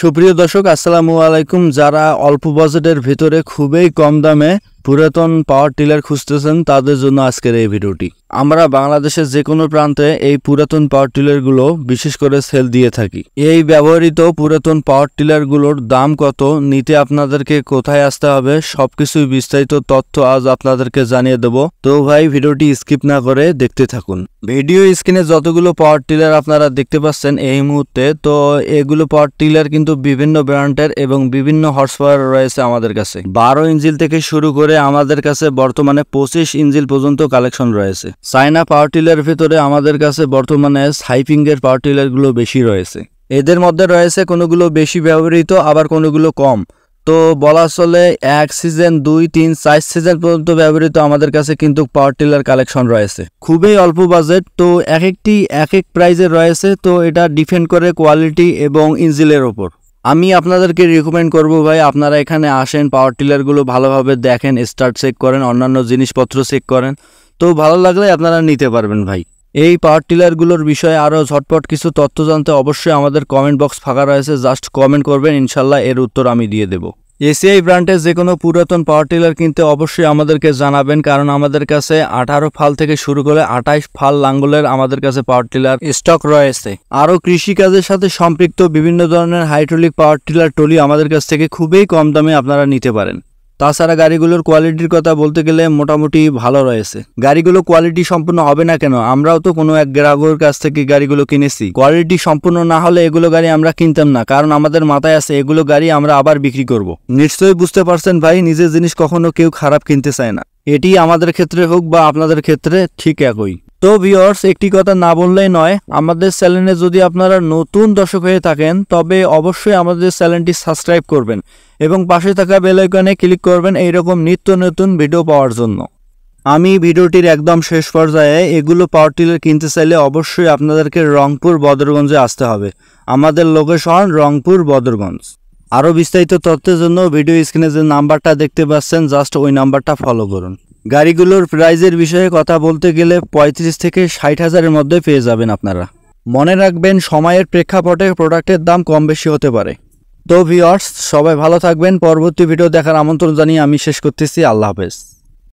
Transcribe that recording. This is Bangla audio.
সুপ্রিয় দর্শক আসসালামু আলাইকুম যারা অল্প বাজেটের ভিতরে খুবই কম দামে পুরাতন পাওয়ার টিলার খুঁজতেছেন তাদের জন্য আজকের এই ভিডিওটি আমরা বাংলাদেশের যে কোনো প্রান্তে এই পুরাতন পাওয়ার টিলারগুলো বিশেষ করে সেল দিয়ে থাকি এই ব্যবহৃত পুরাতন পাওয়ার টিলারগুলোর দাম কত নিতে আপনাদেরকে কোথায় আসতে হবে সব কিছুই বিস্তারিত তথ্য আজ আপনাদেরকে জানিয়ে দেব তো ভাই ভিডিওটি স্কিপ না করে দেখতে থাকুন ভিডিও স্ক্রিনে যতগুলো পাওয়ার টিলার আপনারা দেখতে পাচ্ছেন এই মুহূর্তে তো এগুলো পাওয়ার টিলার কিন্তু বিভিন্ন ব্র্যান্ডের এবং বিভিন্ন হর্স পাওয়ার রয়েছে আমাদের কাছে বারো ইঞ্জিল থেকে শুরু করে আমাদের কাছে বর্তমানে পঁচিশ ইঞ্জিল পর্যন্ত কালেকশন রয়েছে চায়না পাওয়ার টিলার ভেতরে আমাদের কাছে বর্তমানে সাইপিংয়ের পাওয়ার টিলারগুলো বেশি রয়েছে এদের মধ্যে রয়েছে কোনোগুলো বেশি ব্যবহৃত আবার কোনোগুলো কম তো বলা চলে এক সিজন দুই তিন চার সিজন পর্যন্ত ব্যবহৃত আমাদের কাছে কিন্তু পাওয়ার টিলার কালেকশন রয়েছে খুবই অল্প বাজেট তো এক একটি এক এক প্রাইজে রয়েছে তো এটা ডিপেন্ড করে কোয়ালিটি এবং ইঞ্জিলের ওপর আমি আপনাদেরকে রিকমেন্ড করব ভাই আপনারা এখানে আসেন পাওয়ার টিলারগুলো ভালোভাবে দেখেন স্টার্ট চেক করেন অন্যান্য জিনিসপত্র চেক করেন তো ভালো লাগলে আপনারা নিতে পারবেন ভাই এই পাওয়ার টিলারগুলোর বিষয়ে আরও ঝটপট কিছু তথ্য জানতে অবশ্যই আমাদের কমেন্ট বক্স ফাঁকা রয়েছে জাস্ট কমেন্ট করবেন ইনশাল্লাহ এর উত্তর আমি দিয়ে দেব এসিআই ব্র্যান্ডের যে কোনো পুরাতন পাওয়ার টিলার কিনতে অবশ্যই আমাদেরকে জানাবেন কারণ আমাদের কাছে আঠারো ফাল থেকে শুরু করে আঠাইশ ফাল লাঙ্গলের আমাদের কাছে পাওয়ার টিলার স্টক রয়েছে আরও কৃষিকাজের সাথে সম্পৃক্ত বিভিন্ন ধরনের হাইড্রোলিক পাওয়ার টিলার টলি আমাদের কাছ থেকে খুবই কম দামে আপনারা নিতে পারেন তাছাড়া গাড়িগুলোর কোয়ালিটির কথা বলতে গেলে মোটামুটি ভালো রয়েছে গাড়িগুলো কোয়ালিটি সম্পূর্ণ হবে না কেন আমরাও তো কোনো এক গ্রাহকের কাছ থেকে গাড়িগুলো কিনেছি কোয়ালিটি সম্পূর্ণ না হলে এগুলো গাড়ি আমরা কিনতাম না কারণ আমাদের মাথায় আছে এগুলো গাড়ি আমরা আবার বিক্রি করব। নিশ্চয়ই বুঝতে পারছেন ভাই নিজের জিনিস কখনো কেউ খারাপ কিনতে চায় না এটি আমাদের ক্ষেত্রে হোক বা আপনাদের ক্ষেত্রে ঠিক একই তো ভিওর্স একটি কথা না বললেই নয় আমাদের চ্যানেলে যদি আপনারা নতুন দর্শক হয়ে থাকেন তবে অবশ্যই আমাদের চ্যানেলটি সাবস্ক্রাইব করবেন এবং পাশে থাকা বেলাইকনে ক্লিক করবেন এইরকম নিত্য নতুন ভিডিও পাওয়ার জন্য আমি ভিডিওটির একদম শেষ পর্যায়ে এগুলো পাওয়ার টিলার কিনতে চাইলে অবশ্যই আপনাদেরকে রংপুর বদরগঞ্জে আসতে হবে আমাদের লোকেশন রংপুর বদরগঞ্জ আরও বিস্তারিত তথ্যের জন্য ভিডিও স্ক্রিনে যে নাম্বারটা দেখতে পাচ্ছেন জাস্ট ওই নাম্বারটা ফলো করুন গাড়িগুলোর প্রাইজের বিষয়ে কথা বলতে গেলে পঁয়ত্রিশ থেকে ষাট হাজারের মধ্যে পেয়ে যাবেন আপনারা মনে রাখবেন সময়ের প্রেক্ষাপটে প্রোডাক্টের দাম কম বেশি হতে পারে তো ভিওর্স সবাই ভালো থাকবেন পরবর্তী ভিডিও দেখার আমন্ত্রণ জানিয়ে আমি শেষ করতেছি আল্লাহ হাফেজ